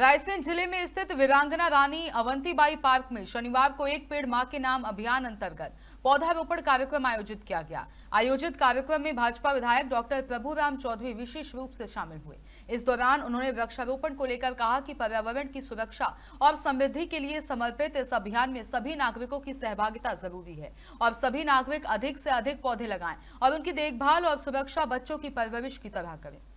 रायसेन जिले में स्थित वीरांगना रानी अवंतीबाई पार्क में शनिवार को एक पेड़ मां के नाम अभियान अंतर्गत पौधारोपण कार्यक्रम आयोजित किया गया आयोजित कार्यक्रम में भाजपा विधायक डॉक्टर प्रभुराम चौधरी विशेष रूप से शामिल हुए इस दौरान उन्होंने वृक्षारोपण को लेकर कहा कि पर्यावरण की सुरक्षा और समृद्धि के लिए समर्पित इस अभियान में सभी नागरिकों की सहभागिता जरूरी है और सभी नागरिक अधिक से अधिक पौधे लगाए और उनकी देखभाल और सुरक्षा बच्चों की परवरिश की तरह करें